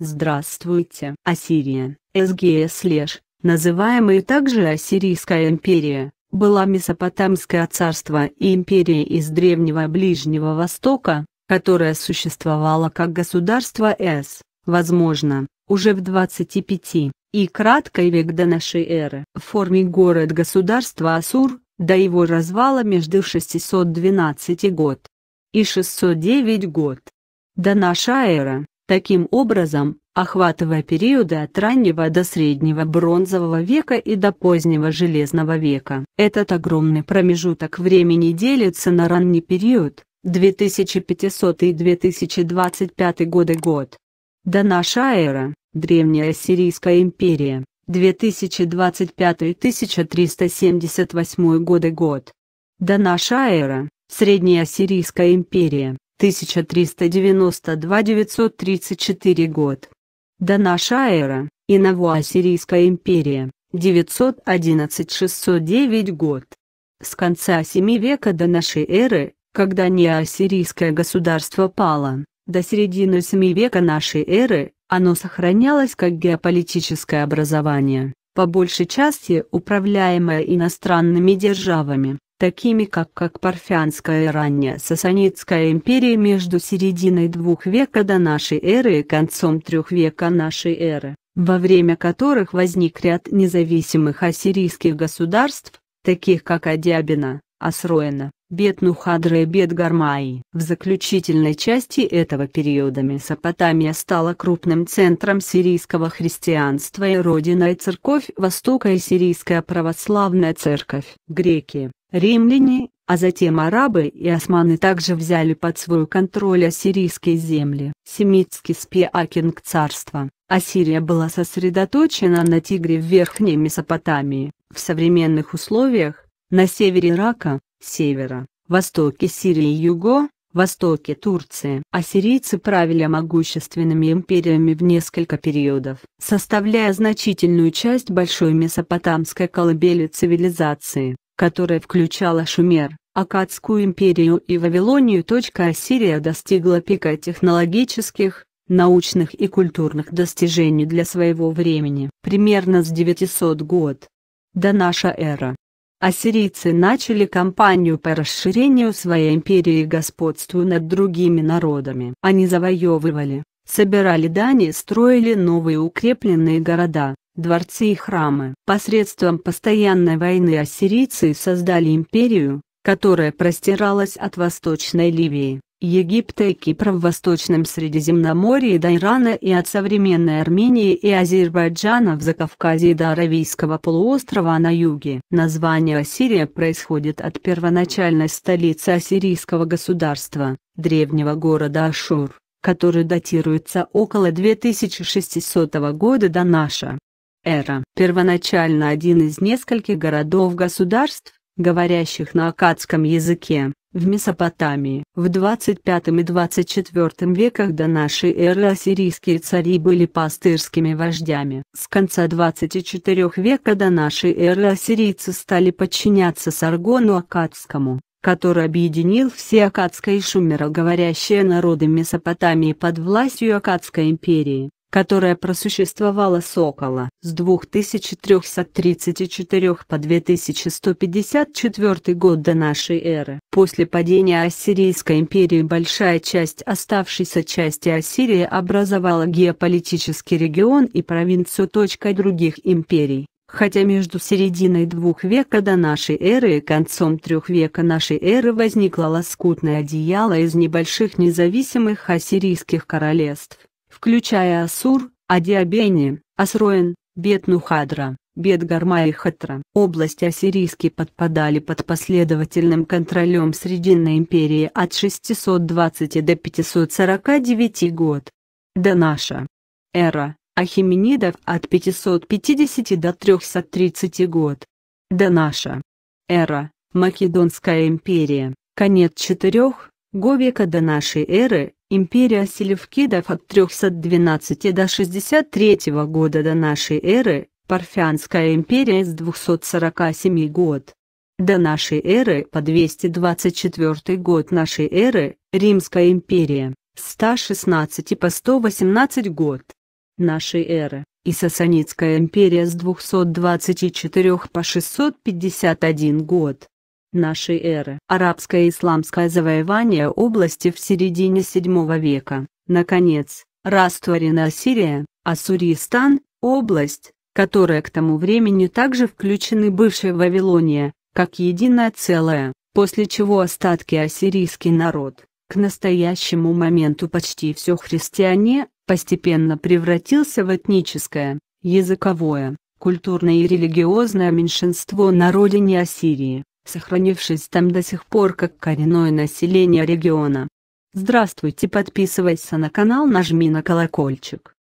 Здравствуйте! Ассирия, СГС Леш, называемая также Ассирийская империя, была Месопотамское царство и империя из Древнего Ближнего Востока, которая существовала как государство С, возможно, уже в 25 и краткой век до нашей эры. В форме город-государства Асур, до его развала между 612 год и 609 год. До нашей эры таким образом охватывая периоды от раннего до среднего бронзового века и до позднего железного века. Этот огромный промежуток времени делится на ранний период, 2500 и 2025 годы год. До наша эра, Древняя Ассирийская империя, 2025-1378 годы год. До наша эра, Средняя Ассирийская империя, 1392-934 год. До наша эра, и Новоассирийская империя, 911-609 год. С конца VII века до нашей эры, когда неассирийское государство пало, до середины VII века нашей эры, оно сохранялось как геополитическое образование, по большей части управляемое иностранными державами такими как как Парфянская и ранняя Сасанидская империя между серединой двух века до нашей эры и концом трех века нашей эры, во время которых возник ряд независимых ассирийских государств, таких как Адябина, Асроена, бет и Бетгармаи. В заключительной части этого периода Месопотамия стала крупным центром сирийского христианства и родиной церковь Востока и Сирийская православная церковь. Греки, Римляне, а затем арабы и османы также взяли под свой контроль ассирийские земли. Семитский спиакинг царства. Ассирия была сосредоточена на Тигре в Верхней Месопотамии. В современных условиях, на севере Ирака, севера, востоке Сирии и юго, востоке Турции. Ассирийцы правили могущественными империями в несколько периодов, составляя значительную часть большой месопотамской колыбели цивилизации которая включала Шумер, Акадскую империю и Вавилонию. Ассирия достигла пика технологических, научных и культурных достижений для своего времени. Примерно с 900 год до наша эра. Ассирийцы начали кампанию по расширению своей империи и господству над другими народами. Они завоевывали, собирали дани и строили новые укрепленные города дворцы и храмы. Посредством постоянной войны ассирийцы создали империю, которая простиралась от Восточной Ливии, Египта и Кипра в Восточном Средиземноморье до Ирана и от современной Армении и Азербайджана в Закавказье до Аравийского полуострова на юге. Название Ассирия происходит от первоначальной столицы ассирийского государства, древнего города Ашур который датируется около 2600 года до наша. Эра. Первоначально один из нескольких городов-государств, говорящих на акадском языке, в Месопотамии. В 25 и 24 веках до нашей эры ассирийские цари были пастырскими вождями. С конца 24 века до нашей эры ассирийцы стали подчиняться Саргону Акадскому, который объединил все акадское и шумероговорящие народы Месопотамии под властью Акадской империи которая просуществовала с около с 2334 по 2154 год до нашей эры. После падения Ассирийской империи большая часть оставшейся части Ассирии образовала геополитический регион и провинцию. точкой Других империй хотя между серединой двух века до нашей эры и концом трех века нашей эры возникло лоскутное одеяло из небольших независимых ассирийских королевств включая Асур, Адиабени, Асроен, Бетнухадра, Бетгарма и Хатра. Области ассирийские подпадали под последовательным контролем Срединной империи от 620 до 549 год. До наша эра, Ахименидов от 550 до 330 год. До наша эра, Македонская империя, конец 4 го века до нашей эры, Империя селевкидов от 312 до 63 года до нашей эры, Парфянская империя с 247 год. До нашей эры по 224 год нашей эры, Римская империя, с 116 по 118 год нашей эры, и Сасанитская империя с 224 по 651 год нашей эры. Арабское исламское завоевание области в середине VII века. Наконец, растворена Ассирия, Ассуристан, область, которая к тому времени также включены бывшая Вавилония, как единое целое, после чего остатки ассирийский народ, к настоящему моменту почти все христиане, постепенно превратился в этническое, языковое, культурное и религиозное меньшинство на родине Ассирии сохранившись там до сих пор как коренное население региона. Здравствуйте подписывайся на канал нажми на колокольчик.